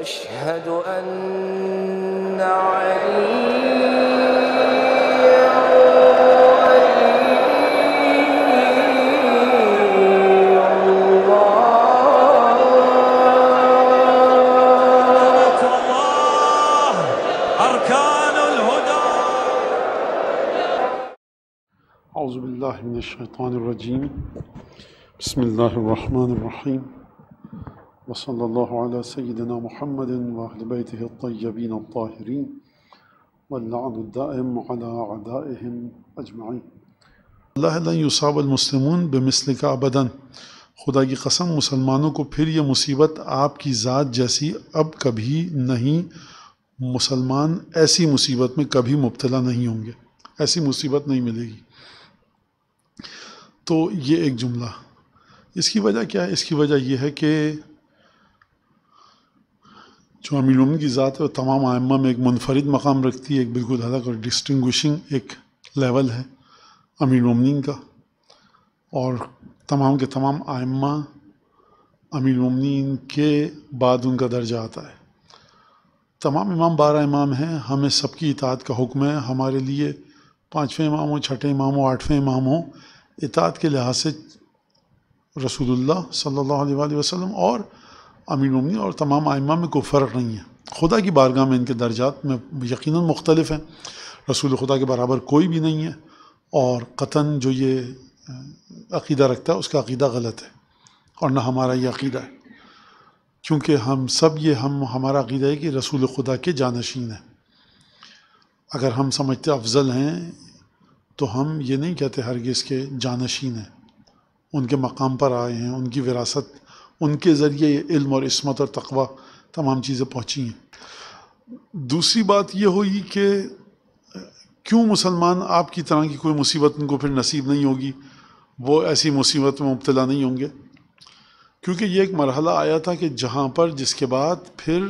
أشهد أن عليا ولي الله أركان الهدى أعوذ بالله من الشيطان الرجيم بسم الله الرحمن الرحيم على سيدنا محمد واللعن الدائم على أجمعين اللہ لن يصاب المسلمون بمثلك ابدا خدا کی قسم مسلمانوں کو پھر یہ مصیبت آپ کی ذات جیسی اب کبھی نہیں مسلمان ایسی مصیبت میں کبھی مبتلا نہیں ہوں گے ایسی مصیبت نہیں ملے گی تو یہ ایک جملہ اس کی وجہ کیا ہے اس کی وجہ یہ ہے کہ جو امین امنی کی ذات ہے وہ تمام آئمہ میں ایک منفرد مقام رکھتی ہے ایک بالکل الگ اور ڈسٹنگوشنگ ایک لیول ہے امین نومنین کا اور تمام کے تمام آئمہ امین عمنین کے بعد ان کا درجہ آتا ہے تمام امام بارہ امام ہیں ہمیں سب کی اطاعت کا حکم ہے ہمارے لیے پانچویں امام ہوں چھٹے امام ہوں آٹھویں امام ہوں اطاعت کے لحاظ سے رسول اللہ صلی اللہ علیہ وسلم اور امین امنی اور تمام آئمہ میں کوئی فرق نہیں ہے خدا کی بارگاہ میں ان کے درجات میں یقیناً مختلف ہیں رسول خدا کے برابر کوئی بھی نہیں ہے اور قطن جو یہ عقیدہ رکھتا ہے اس کا عقیدہ غلط ہے اور نہ ہمارا یہ عقیدہ ہے کیونکہ ہم سب یہ ہم ہمارا عقیدہ ہے کہ رسول خدا کے جانشین ہیں اگر ہم سمجھتے افضل ہیں تو ہم یہ نہیں کہتے ہرگز کے جانشین ہیں ان کے مقام پر آئے ہیں ان کی وراثت ان کے ذریعے یہ علم اور عصمت اور تقوی تمام چیزیں پہنچی ہیں دوسری بات یہ ہوئی کہ کیوں مسلمان آپ کی طرح کی کوئی مصیبت ان کو پھر نصیب نہیں ہوگی وہ ایسی مصیبت میں مبتلا نہیں ہوں گے کیونکہ یہ ایک مرحلہ آیا تھا کہ جہاں پر جس کے بعد پھر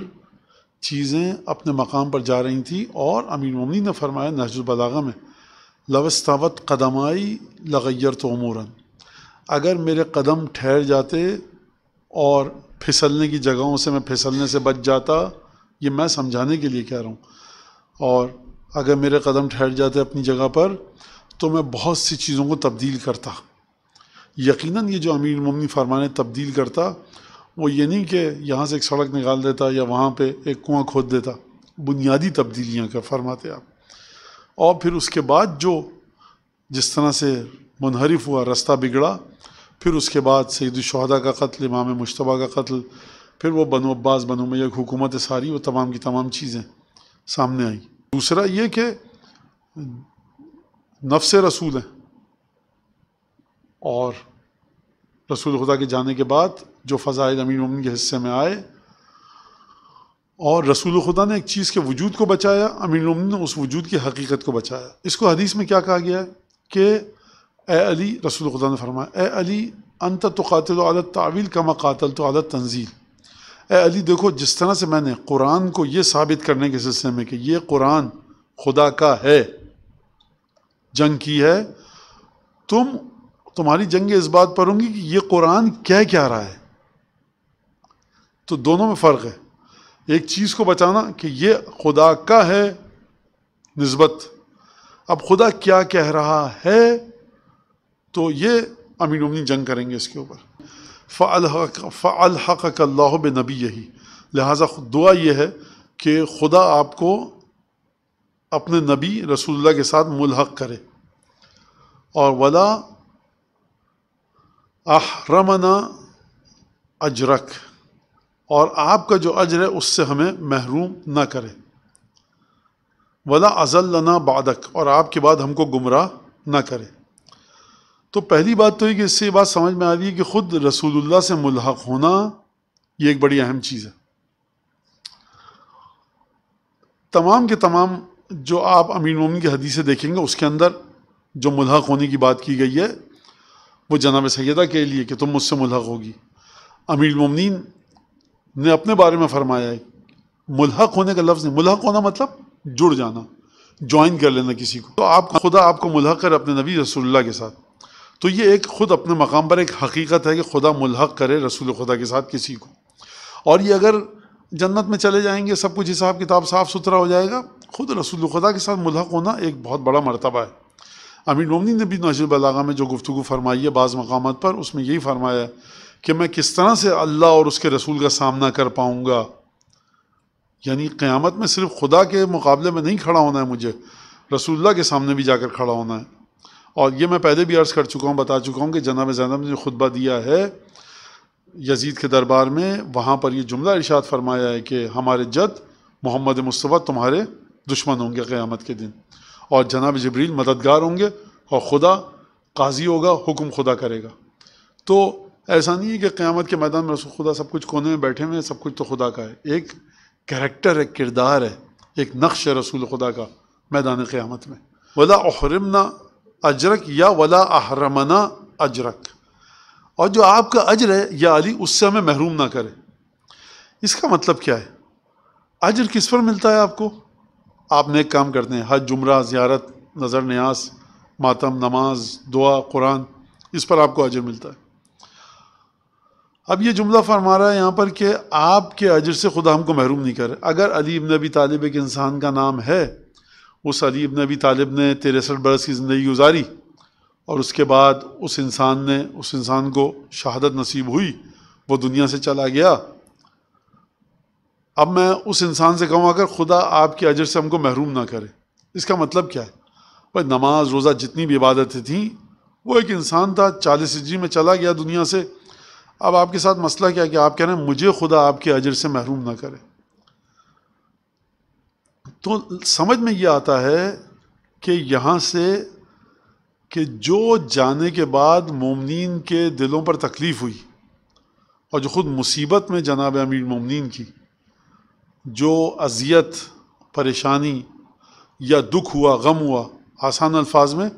چیزیں اپنے مقام پر جا رہی تھیں اور امین ممنی نے فرمایا نہج بلاغا میں لوستاوت قدمائی لغیر عموراً اگر میرے قدم ٹھہر جاتے اور پھسلنے کی جگہوں سے میں پھسلنے سے بچ جاتا یہ میں سمجھانے کے لیے کہہ رہا ہوں اور اگر میرے قدم ٹھہر جاتے اپنی جگہ پر تو میں بہت سی چیزوں کو تبدیل کرتا یقیناً یہ جو امیر ممنی فرمانے تبدیل کرتا وہ یہ نہیں کہ یہاں سے ایک سڑک نکال دیتا یا وہاں پہ ایک کنواں کھود دیتا بنیادی تبدیلیاں کا فرماتے آپ اور پھر اس کے بعد جو جس طرح سے منحرف ہوا رستہ بگڑا پھر اس کے بعد سید الشہداء کا قتل امام مشتبہ کا قتل پھر وہ بنو عباس بنو میں ایک حکومت ساری وہ تمام کی تمام چیزیں سامنے آئیں دوسرا یہ کہ نفس رسول ہیں اور رسول خدا کے جانے کے بعد جو فضائل امین امین کے حصے میں آئے اور رسول خدا نے ایک چیز کے وجود کو بچایا امین امن نے اس وجود کی حقیقت کو بچایا اس کو حدیث میں کیا کہا گیا ہے کہ اے علی رسول خدا نے فرمایا اے علی انت تو قاتل و عالت تعویل کا مقاتل تو عالت تنظیل اے علی دیکھو جس طرح سے میں نے قرآن کو یہ ثابت کرنے کے سلسلے میں کہ یہ قرآن خدا کا ہے جنگ کی ہے تم تمہاری جنگ اس بات پر ہوں گی کہ یہ قرآن کیا رہا ہے تو دونوں میں فرق ہے ایک چیز کو بچانا کہ یہ خدا کا ہے نسبت اب خدا کیا کہہ رہا ہے تو یہ امین امین جنگ کریں گے اس کے اوپر ف الحق ف اللہ بنبی یہی لہٰذا دعا یہ ہے کہ خدا آپ کو اپنے نبی رسول اللہ کے ساتھ ملحق کرے اور ولا احرمنا اجرک اور آپ کا جو اجر ہے اس سے ہمیں محروم نہ کرے ولا ازلنا بادک اور آپ کے بعد ہم کو گمراہ نہ کرے تو پہلی بات تو یہ کہ اس سے یہ بات سمجھ میں آ رہی ہے کہ خود رسول اللہ سے ملحق ہونا یہ ایک بڑی اہم چیز ہے تمام کے تمام جو آپ امین مومن کی حدیثیں دیکھیں گے اس کے اندر جو ملحق ہونے کی بات کی گئی ہے وہ جناب سیدہ کے لیے کہ تم مجھ سے ملحق ہوگی امیر مومنین نے اپنے بارے میں فرمایا ہے ملحق ہونے کا لفظ نہیں ملحق ہونا مطلب جڑ جانا جوائن کر لینا کسی کو تو آپ خدا آپ کو ملحق کر اپنے نبی رسول اللہ کے ساتھ تو یہ ایک خود اپنے مقام پر ایک حقیقت ہے کہ خدا ملحق کرے رسول خدا کے ساتھ کسی کو اور یہ اگر جنت میں چلے جائیں گے سب کچھ حساب کتاب صاف ستھرا ہو جائے گا خود رسول خدا کے ساتھ ملحق ہونا ایک بہت بڑا مرتبہ ہے امیر مومنی نے بھی نجیب بل میں جو گفتگو فرمائی ہے بعض مقامات پر اس میں یہی فرمایا ہے کہ میں کس طرح سے اللہ اور اس کے رسول کا سامنا کر پاؤں گا یعنی قیامت میں صرف خدا کے مقابلے میں نہیں کھڑا ہونا ہے مجھے رسول اللہ کے سامنے بھی جا کر کھڑا ہونا ہے اور یہ میں پہلے بھی عرض کر چکا ہوں بتا چکا ہوں کہ جناب زینب نے خطبہ دیا ہے یزید کے دربار میں وہاں پر یہ جملہ ارشاد فرمایا ہے کہ ہمارے جد محمد مصطفیٰ تمہارے دشمن ہوں گے قیامت کے دن اور جناب جبریل مددگار ہوں گے اور خدا قاضی ہوگا حکم خدا کرے گا تو ایسا نہیں ہے کہ قیامت کے میدان میں رسول خدا سب کچھ کونے میں بیٹھے ہوئے ہیں سب کچھ تو خدا کا ہے ایک کریکٹر ہے کردار ہے ایک نقش ہے رسول خدا کا میدان قیامت میں ولا احرمنا اجرک یا ولا احرمنا اجرک اور جو آپ کا اجر ہے یا علی اس سے ہمیں محروم نہ کرے اس کا مطلب کیا ہے اجر کس پر ملتا ہے آپ کو آپ نیک کام کرتے ہیں حج جمرہ زیارت نظر نیاز ماتم نماز دعا قرآن اس پر آپ کو اجر ملتا ہے اب یہ جملہ فرما رہا ہے یہاں پر کہ آپ کے اجر سے خدا ہم کو محروم نہیں کرے اگر علی ابن ابی طالب ایک انسان کا نام ہے اس علی نے ابی طالب نے تریسٹھ برس کی زندگی گزاری اور اس کے بعد اس انسان نے اس انسان کو شہادت نصیب ہوئی وہ دنیا سے چلا گیا اب میں اس انسان سے کہوں اگر خدا آپ کے اجر سے ہم کو محروم نہ کرے اس کا مطلب کیا ہے بھائی نماز روزہ جتنی بھی عبادتیں تھیں وہ ایک انسان تھا چالیس ہجری میں چلا گیا دنیا سے اب آپ کے ساتھ مسئلہ کیا کہ آپ کہہ رہے ہیں مجھے خدا آپ کے اجر سے محروم نہ کرے تو سمجھ میں یہ آتا ہے کہ یہاں سے کہ جو جانے کے بعد مومنین کے دلوں پر تکلیف ہوئی اور جو خود مصیبت میں جناب امیر مومنین کی جو اذیت پریشانی یا دکھ ہوا غم ہوا آسان الفاظ میں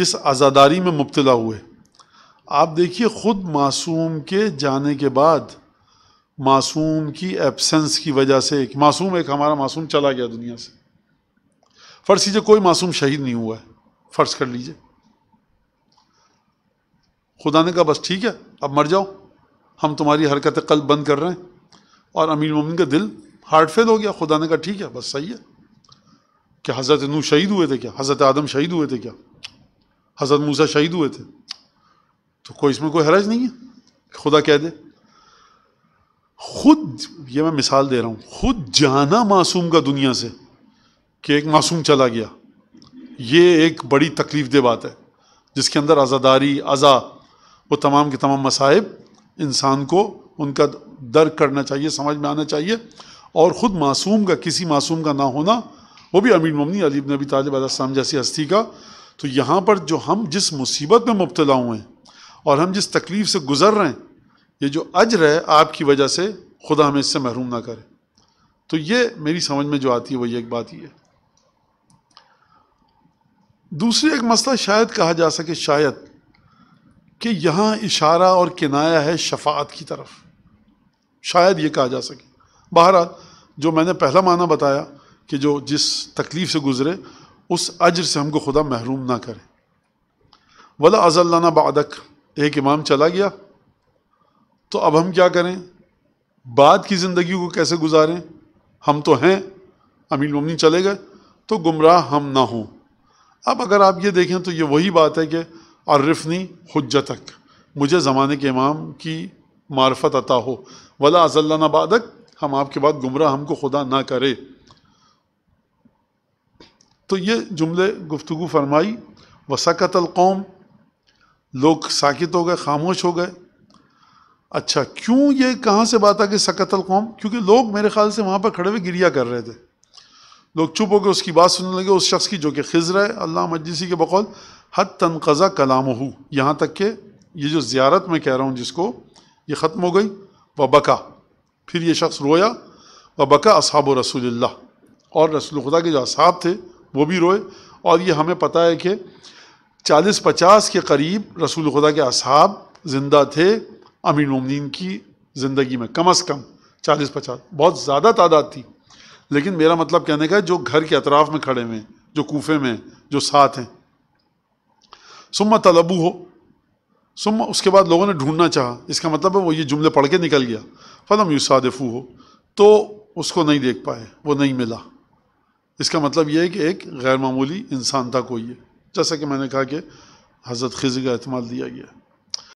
جس آزاداری میں مبتلا ہوئے آپ دیکھیے خود معصوم کے جانے کے بعد معصوم کی ایبسنس کی وجہ سے ایک معصوم ایک ہمارا معصوم چلا گیا دنیا سے فرض کیجیے کوئی معصوم شہید نہیں ہوا ہے فرض کر لیجیے خدا نے کہا بس ٹھیک ہے اب مر جاؤ ہم تمہاری حرکت قلب بند کر رہے ہیں اور امیر مومن کا دل ہارٹ فیل ہو گیا خدا نے کہا ٹھیک ہے بس صحیح ہے کیا حضرت نو شہید ہوئے تھے کیا حضرت آدم شہید ہوئے تھے کیا حضرت موسا شہید ہوئے تھے تو کوئی اس میں کوئی حرج نہیں ہے کہ خدا کہہ دے خود یہ میں مثال دے رہا ہوں خود جانا معصوم کا دنیا سے کہ ایک معصوم چلا گیا یہ ایک بڑی تکلیف دہ بات ہے جس کے اندر آزاداری ازا وہ تمام کے تمام مصائب انسان کو ان کا در کرنا چاہیے سمجھ میں آنا چاہیے اور خود معصوم کا کسی معصوم کا نہ ہونا وہ بھی امین ممنی علی نبی طالب علیہ السلام جیسی ہستی کا تو یہاں پر جو ہم جس مصیبت میں مبتلا ہوئے ہیں اور ہم جس تکلیف سے گزر رہے ہیں یہ جو اجر ہے آپ کی وجہ سے خدا ہمیں اس سے محروم نہ کرے تو یہ میری سمجھ میں جو آتی ہے یہ ایک بات یہ ہے دوسری ایک مسئلہ شاید کہا جا سکے شاید کہ یہاں اشارہ اور کنایا ہے شفاعت کی طرف شاید یہ کہا جا سکے بہرحال جو میں نے پہلا معنی بتایا کہ جو جس تکلیف سے گزرے اس اجر سے ہم کو خدا محروم نہ کرے ولا ازلانہ اللہ ایک امام چلا گیا تو اب ہم کیا کریں بعد کی زندگی کو کیسے گزاریں ہم تو ہیں امین ممنی چلے گئے تو گمراہ ہم نہ ہوں اب اگر آپ یہ دیکھیں تو یہ وہی بات ہے کہ عرفنی حجتک مجھے زمانے کے امام کی معرفت عطا ہو ولا اضلہ نبادک ہم آپ کے بعد گمراہ ہم کو خدا نہ کرے تو یہ جملے گفتگو فرمائی وسکت القوم لوگ ساکت ہو گئے خاموش ہو گئے اچھا کیوں یہ کہاں سے بات آ کہ سکت القوم کیونکہ لوگ میرے خیال سے وہاں پر کھڑے ہوئے گریا کر رہے تھے لوگ چپ ہو کے اس کی بات سننے لگے اس شخص کی جو کہ خزر ہے اللہ مجلسی کے بقول حد تنقضہ کلام ہو یہاں تک کہ یہ جو زیارت میں کہہ رہا ہوں جس کو یہ ختم ہو گئی و بکا پھر یہ شخص رویا و بکا اصحاب و رسول اللہ اور رسول خدا کے جو اصحاب تھے وہ بھی روئے اور یہ ہمیں پتہ ہے کہ چالیس پچاس کے قریب رسول خدا کے اصحاب زندہ تھے امین ممن کی زندگی میں کم از کم چالیس پچاس بہت زیادہ تعداد تھی لیکن میرا مطلب کہنے کا ہے جو گھر کے اطراف میں کھڑے ہوئے جو کوفے میں جو ساتھ ہیں سما طلبو ہو سما اس کے بعد لوگوں نے ڈھونڈنا چاہا اس کا مطلب ہے وہ یہ جملے پڑھ کے نکل گیا فلم یو صادفو ہو تو اس کو نہیں دیکھ پائے وہ نہیں ملا اس کا مطلب یہ ہے کہ ایک غیر معمولی انسان تھا کوئی ہے جیسا کہ میں نے کہا کہ حضرت خزی کا اعتماد دیا گیا